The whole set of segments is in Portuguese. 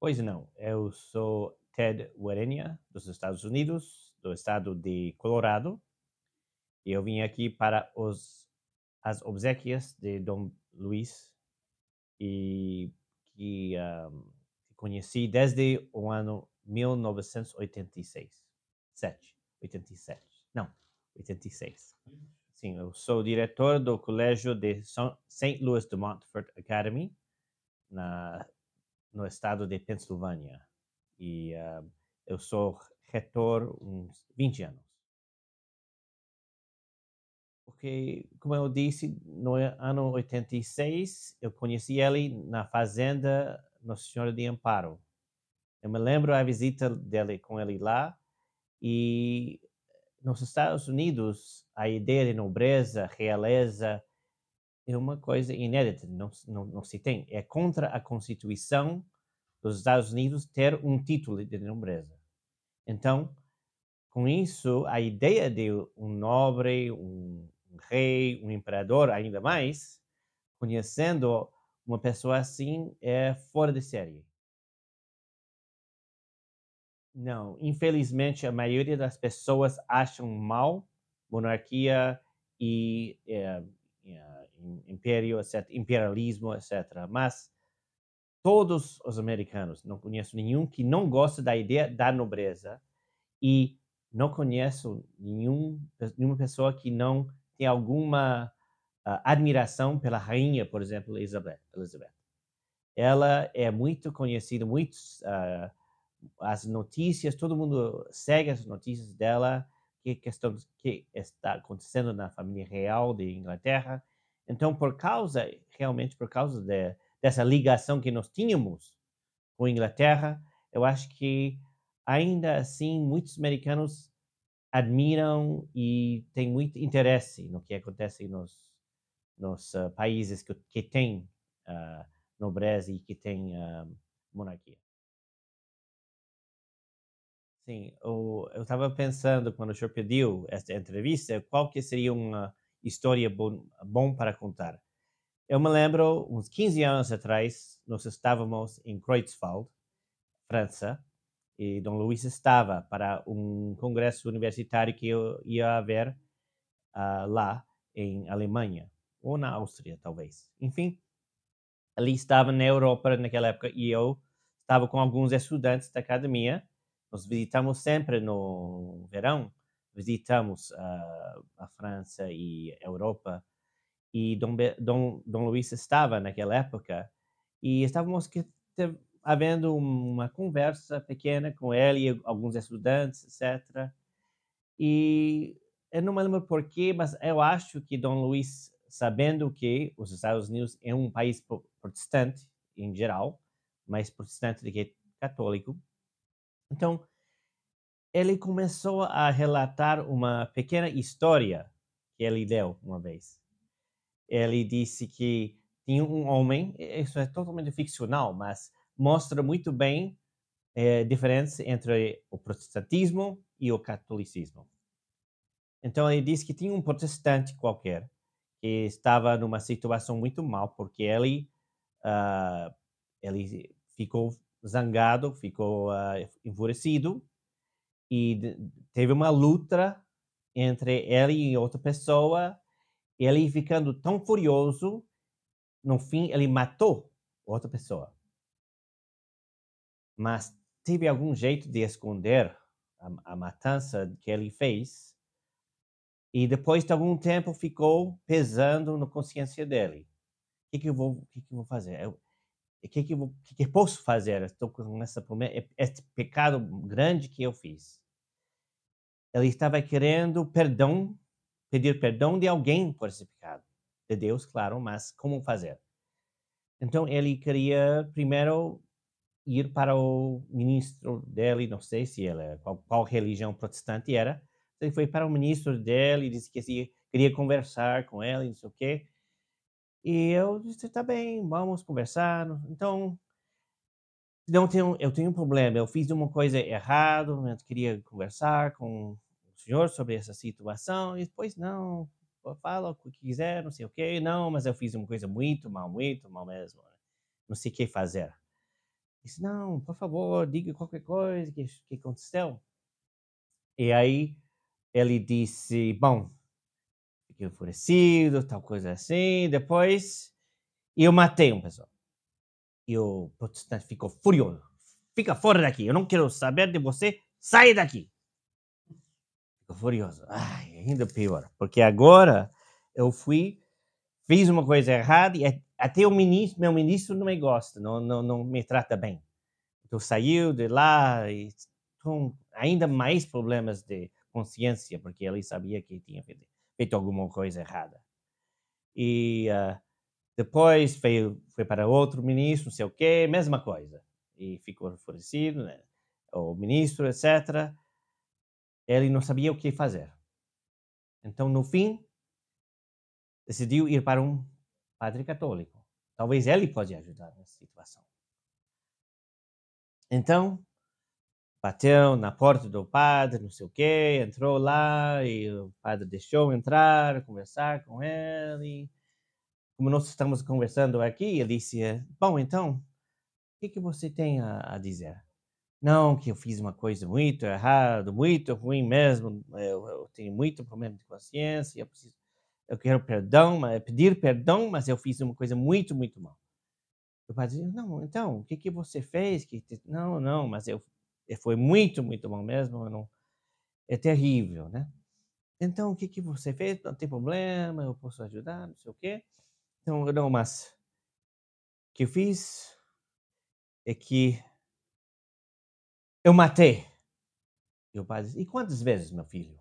Pois não, eu sou Ted Werenia, dos Estados Unidos, do estado de Colorado, e eu vim aqui para os, as obsequias de Dom Luiz, e que um, ah, conheci desde o ano 1986. 7. 87. Não, 86. Sim, eu sou diretor do Colégio de St. Louis de Montfort Academy, na, no estado de Pensilvânia. E uh, eu sou reitor uns 20 anos. Porque, como eu disse, no ano 86, eu conheci ele na fazenda Nossa Senhora de Amparo, eu me lembro a visita dele com ele lá e nos Estados Unidos a ideia de nobreza, realeza é uma coisa inédita, não, não, não se tem. É contra a Constituição dos Estados Unidos ter um título de nobreza. Então, com isso, a ideia de um nobre, um rei, um imperador, ainda mais, conhecendo uma pessoa assim, é fora de série. Não, infelizmente a maioria das pessoas acham mal monarquia e é, é, império, etc, imperialismo, etc. Mas todos os americanos, não conheço nenhum que não gosta da ideia da nobreza e não conheço nenhum, nenhuma pessoa que não tem alguma uh, admiração pela rainha, por exemplo, Elizabeth. Elizabeth. Ela é muito conhecida, muito uh, ah, as notícias, todo mundo segue as notícias dela, que questão que está acontecendo na família real de Inglaterra. Então, por causa, realmente por causa de, dessa ligação que nós tínhamos com a Inglaterra, eu acho que ainda assim muitos americanos admiram e têm muito interesse no que acontece nos, nos uh, países que, que têm uh, nobreza e que têm uh, monarquia. Sim, eu estava pensando quando o senhor pediu esta entrevista, qual que seria uma história bom, bom para contar. Eu me lembro, uns 15 anos atrás, nós estávamos em Kreuzfeld, França, e Dom Luís estava para um congresso universitário que eu ia haver uh, lá em Alemanha, ou na Áustria, talvez. Enfim, ali estava na Europa naquela época e eu estava com alguns estudantes da academia, nós visitamos sempre no verão, visitamos a, ah, a França e a Europa. E Dom, Be Dom, Dom Luís estava naquela época e estávamos que havendo uma conversa pequena com ele e alguns estudantes, etc. E eu não me lembro porquê, mas eu acho que Dom Luís, sabendo que os Estados Unidos é um país protestante em geral, mais protestante do que católico, então, ele começou a relatar uma pequena história que ele deu uma vez. Ele disse que tinha um homem, isso é totalmente ficcional, mas mostra muito bem a eh, diferença entre o protestantismo e o catolicismo. Então ele disse que tinha um protestante qualquer que estava numa situação muito mal porque ele uh, ele ficou zangado, ficou uh, enfurecido e teve uma luta entre ele e outra pessoa. Ele ficando tão furioso, no fim ele matou outra pessoa. Mas teve algum jeito de esconder a, a matança que ele fez. E depois de algum tempo ficou pesando na consciência dele. O que, que, eu vou, que, que eu vou fazer? Eu, o que, que, que, posso fazer? Estou com essa é, é este pecado grande que eu fiz. Ele estava querendo perdão, pedir perdão de alguém por esse pecado, de Deus, claro, mas como fazer? Então ele queria primeiro ir para o ministro dele, não sei se ele qual, qual religião protestante era, ele foi para o ministro dele e disse que queria conversar com ele, não sei o quê. E eu disse, tá bem, vamos conversar. Então, não tenho, eu tenho um problema, eu fiz uma coisa errada, né, eu queria conversar com o senhor sobre essa situação, e depois, não, fala o que quiser, não sei o que, não, mas eu fiz uma coisa muito mal, muito mal mesmo, né, não sei o que fazer. Disse, não, por favor, diga qualquer coisa que, que aconteceu. E aí ele disse, bom, fiquei enfurecido, tal coisa assim. Depois eu matei um pessoal. E o protestante né, ficou furioso. Fica fora daqui, eu não quero saber de você, sai daqui. Ficou furioso. Ai, ainda pior, porque agora eu fui, fiz uma coisa errada e até o ministro, meu ministro não me gosta, não, não, não me trata bem. Então saiu de lá e com ainda mais problemas de consciência, porque ele sabia que tinha feito feito alguma coisa errada. E uh, depois foi foi para outro ministro, não sei o quê, mesma coisa. E ficou enfurecido, né? o ministro, etc. Ele não sabia o que fazer. Então, no fim, decidiu ir para um padre católico. Talvez ele pode ajudar nessa situação. Então, bateu na porta do padre, não sei o quê, entrou lá e o padre deixou entrar, conversar com ele. Como nós estamos conversando aqui, ele disse: Bom, então, o que, que você tem a, a dizer? Não, que eu fiz uma coisa muito errada, muito ruim mesmo, eu, eu tenho muito problema de consciência, eu, preciso, eu quero perdão, mas, pedir perdão, mas eu fiz uma coisa muito, muito mal. O padre dizia não, então, o que, que você fez? Que Não, não, mas eu é, foi muito, muito bom mesmo. Não, é terrível, né? Então, o que, que você fez? Não tem problema, eu posso ajudar, não sei o quê. Então, não, mas o que eu fiz é que eu matei. E o pai disse, e quantas vezes, meu filho?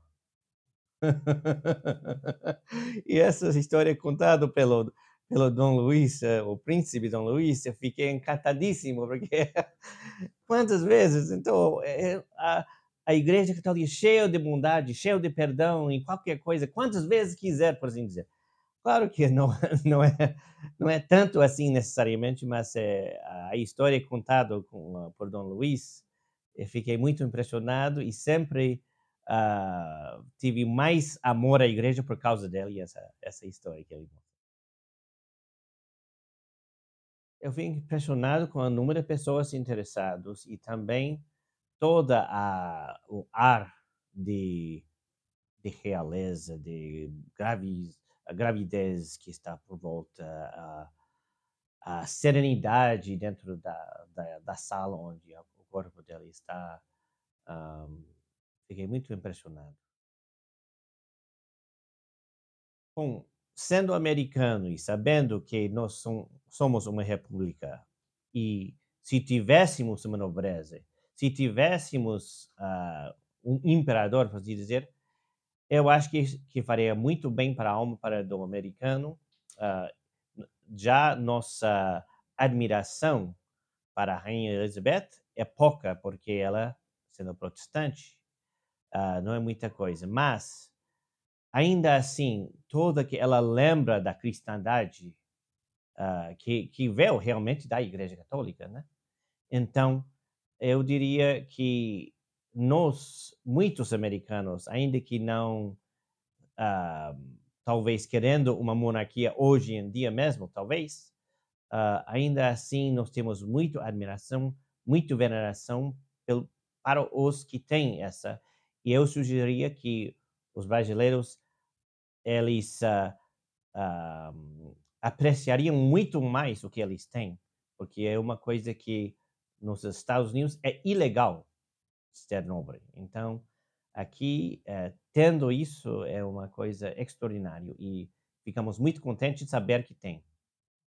e essa história é contada pelo pelo Dom Luiz, eh, o príncipe Dom Luiz, eu fiquei encantadíssimo, porque quantas vezes, então, é, é, a, a igreja católica é cheia de bondade, cheia de perdão em qualquer coisa, quantas vezes quiser, por assim dizer. Claro que não, não, é, não é tanto assim necessariamente, mas é, a história contada com, ah, por Dom Luiz, eu fiquei muito impressionado e sempre uh, tive mais amor à igreja por causa dele e essa, essa história que ele contou. eu fico impressionado com o número de pessoas interessadas e também toda a o ar de, de realeza, de gravidez, gravidez que está por volta, a, a serenidade dentro da, da, da, sala onde o corpo dela está. Um, fiquei muito impressionado. Bom, sendo americano e sabendo que nós somos uma república e se tivéssemos uma nobreza, se tivéssemos uh, um imperador, para assim dizer, eu acho que, que faria muito bem para a alma para o americano. Uh, já nossa admiração para a Rainha Elizabeth é pouca, porque ela, sendo protestante, uh, não é muita coisa. Mas ainda assim, toda que ela lembra da cristandade uh, que, que veio realmente da Igreja Católica, né? Então, eu diria que nós, muitos americanos, ainda que não, uh, talvez querendo uma monarquia hoje em dia mesmo, talvez, uh, ainda assim nós temos muita admiração, muita veneração pelo, para os que têm essa. E eu sugeriria que os brasileiros eles uh, uh, apreciariam muito mais o que eles têm, porque é uma coisa que nos Estados Unidos é ilegal ser nobre. Então, aqui, uh, tendo isso, é uma coisa extraordinária e ficamos muito contentes de saber que tem.